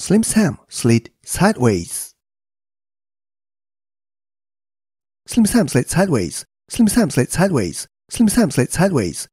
Slim Sam slid sideways. Slim Sam slid sideways. Slim Sam slid sideways. Slim Sam slid sideways.